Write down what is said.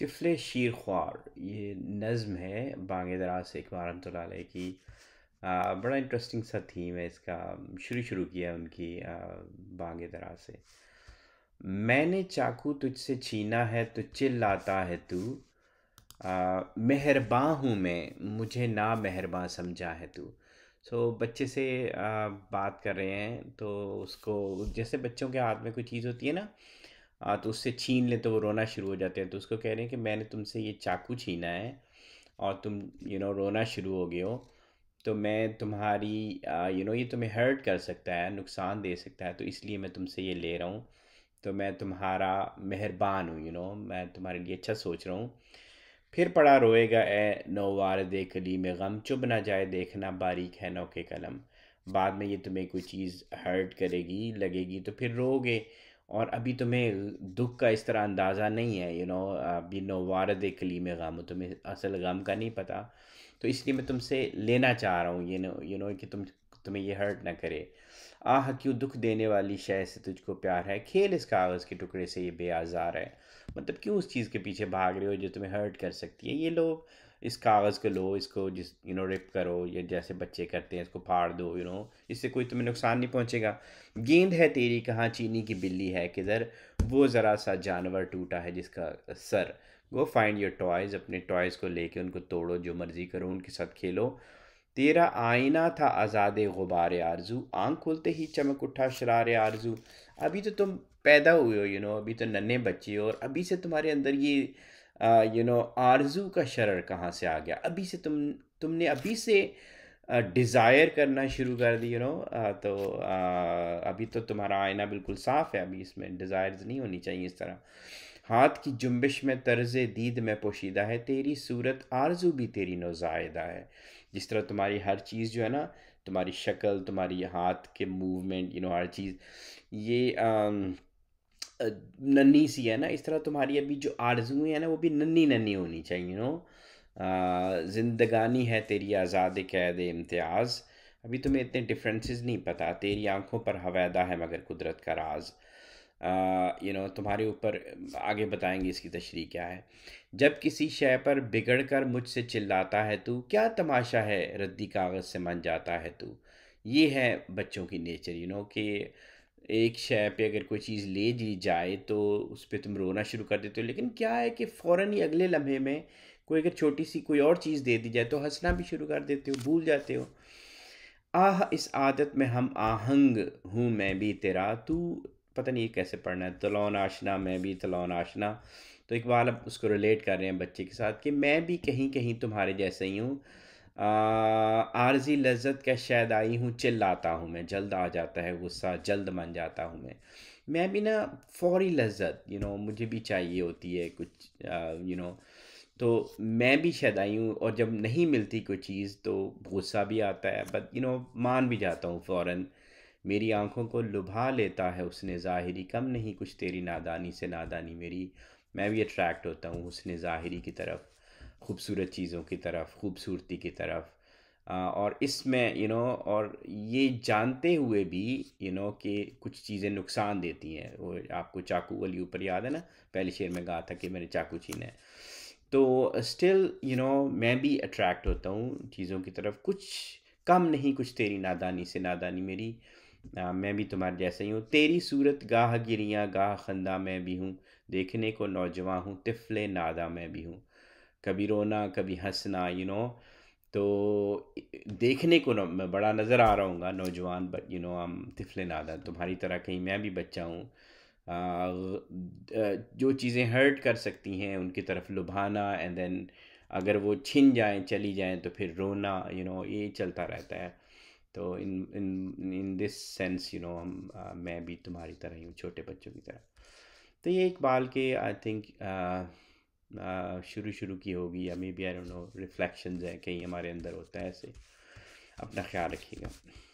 तिफल शीर ख्वार ये नज़म है बांग दराज इकबार रहमत की आ, बड़ा इंटरेस्टिंग सा थीम है इसका शुरू शुरू किया उनकी बाग दराज से मैंने चाकू तुझसे छीना है तो चिल्लाता है तू मेहरबा हूँ मैं मुझे ना मेहरबा समझा है तू सो so, बच्चे से आ, बात कर रहे हैं तो उसको जैसे बच्चों के हाथ में कोई चीज़ होती है ना हाँ, तो उससे छीन ले तो वो रोना शुरू हो जाते हैं तो उसको कह रहे हैं कि मैंने तुमसे ये चाकू छीना है और तुम यू नो रोना शुरू हो गए हो तो मैं तुम्हारी यू नो ये तुम्हें हर्ट कर सकता है नुकसान दे सकता है तो इसलिए मैं तुमसे ये ले रहा हूँ तो मैं तुम्हारा मेहरबान हूँ यू नो मैं तुम्हारे लिए अच्छा सोच रहा हूँ फिर पड़ा रोएगा ए नोवार देख ली में गम चुभ ना जाए देखना बारीक है नौ के कलम बाद में ये तुम्हें कोई चीज़ हर्ट करेगी लगेगी तो फिर रोगे और अभी तुम्हें दुख का इस तरह अंदाज़ा नहीं है यू नो अभी नो वारद कली में गम तुम्हें असल गम का नहीं पता तो इसलिए मैं तुमसे लेना चाह रहा हूँ ये नो यू नो कि तुम तुम्हें ये हर्ट ना करे आह क्यों दुख देने वाली शय से तुझको प्यार है खेल इस कागज़ के टुकड़े से ये बेआजार है मतलब क्यों उस चीज़ के पीछे भाग रहे हो जो तुम्हें हर्ट कर सकती है ये लोग इस कागज़ को लो इसको जिस यू नो रिप करो या जैसे बच्चे करते हैं इसको फाड़ दो यू नो इससे कोई तुम्हें नुकसान नहीं पहुँचेगा गेंद है तेरी कहाँ चीनी की बिल्ली है किधर वो ज़रा सा जानवर टूटा है जिसका सर गो फाइंड योर टॉयज़ अपने टॉयज़ को लेके उनको तोड़ो जो मर्ज़ी करो उनके साथ खेलो तेरा आईना था आज़ाद गुबार आरजू आँख खुलते ही चमक उठा शरार आरजू अभी तो तुम पैदा हुए हो यू नो अभी तो नन्हे बच्चे हो और अभी से तुम्हारे अंदर ये यू नो आरजू का शरर कहाँ से आ गया अभी से तुम तुमने अभी से डिज़ायर करना शुरू कर दी यू नो तो आ, अभी तो तुम्हारा आईना बिल्कुल साफ़ है अभी इसमें डिज़ायर्स नहीं होनी चाहिए इस तरह हाथ की जुम्बिश में तर्ज दीद में पोशीदा है तेरी सूरत आरजू भी तेरी नोजायदा है जिस तरह तुम्हारी हर चीज़ जो है ना तुम्हारी शक्ल तुम्हारी हाथ के मूवमेंट यू नो हर चीज़ ये नन्नी नन्ही सी है ना इस तरह तुम्हारी अभी जो आरजू हैं ना वो भी नन्ही नन्ही होनी चाहिए नो जिंदगानी है तेरी आज़ाद कैद इम्तियाज़ अभी तुम्हें इतने डिफरेंसेस नहीं पता तेरी आंखों पर हवैदा है मगर कुदरत का राज़ यू नो तुम्हारे ऊपर आगे बताएंगे इसकी तशरी क्या है जब किसी शय पर बिगड़ कर मुझसे चिल्लाता है तू क्या तमाशा है रद्दी कागज़ से मन जाता है तू ये है बच्चों की नेचर यू नो कि एक शय पे अगर कोई चीज़ ले ली जाए तो उस पर तुम रोना शुरू कर देते हो लेकिन क्या है कि फ़ौर ही अगले लम्हे में कोई अगर छोटी सी कोई और चीज़ दे दी जाए तो हंसना भी शुरू कर देते हो भूल जाते हो आह इस आदत में हम आहंग हूँ मैं भी तेरा तू पता नहीं ये कैसे पढ़ना है तलौन आशना मैं भी तलौन आशना तो इकबाल अब उसको रिलेट कर रहे हैं बच्चे के साथ कि मैं भी कहीं कहीं तुम्हारे जैसे ही हूँ आर्जी लज्जत का शायद आई हूँ चिल्लाता हूँ मैं जल्द आ जाता है गुस्सा जल्द मन जाता हूँ मैं मैं भी ना फौरी लज्जत यू नो मुझे भी चाहिए होती है कुछ यू नो तो मैं भी शायद आई हूँ और जब नहीं मिलती कोई चीज़ तो गुस्सा भी आता है बट यू नो मान भी जाता हूँ फ़ौरन मेरी आंखों को लुभा लेता है उसने जाहरी कम नहीं कुछ तेरी नादानी से नादानी मेरी मैं भी अट्रैक्ट होता हूँ उसने ज़ाहरी की तरफ खूबसूरत चीज़ों की तरफ खूबसूरती की तरफ और इसमें यू नो और ये जानते हुए भी यू नो कि कुछ चीज़ें नुकसान देती हैं वो आपको चाकू वाली ऊपर याद है ना पहले शेर में कहा था कि मैंने चाकू छीना है तो स्टिल यू नो मैं भी अट्रैक्ट होता हूँ चीज़ों की तरफ कुछ कम नहीं कुछ तेरी नादानी से नादानी मेरी आ, मैं भी तुम्हारे जैसे ही हूँ तेरी सूरत गाह गिरियाँ गाह खंदा मैं भी हूँ देखने को नौजवान हूँ तिफले नादा मैं भी हूँ कभी रोना कभी हंसना यू नो तो देखने को न, मैं बड़ा नज़र आ रहा हूँ नौजवान बट यू नो आम तिफले नादा तुम्हारी तरह कहीं मैं भी बच्चा हूँ जो चीज़ें हर्ट कर सकती हैं उनकी तरफ लुभाना एंड देन अगर वो छिन जाएं चली जाएं तो फिर रोना यू you नो know, ये चलता रहता है तो in in in this sense you know हम मैं भी तुम्हारी तरह ही हूँ छोटे बच्चों की तरह तो ये इकबाल के आई थिंक शुरू शुरू की होगी या maybe I don't know reflections है कहीं हमारे अंदर होता है ऐसे अपना ख्याल रखिएगा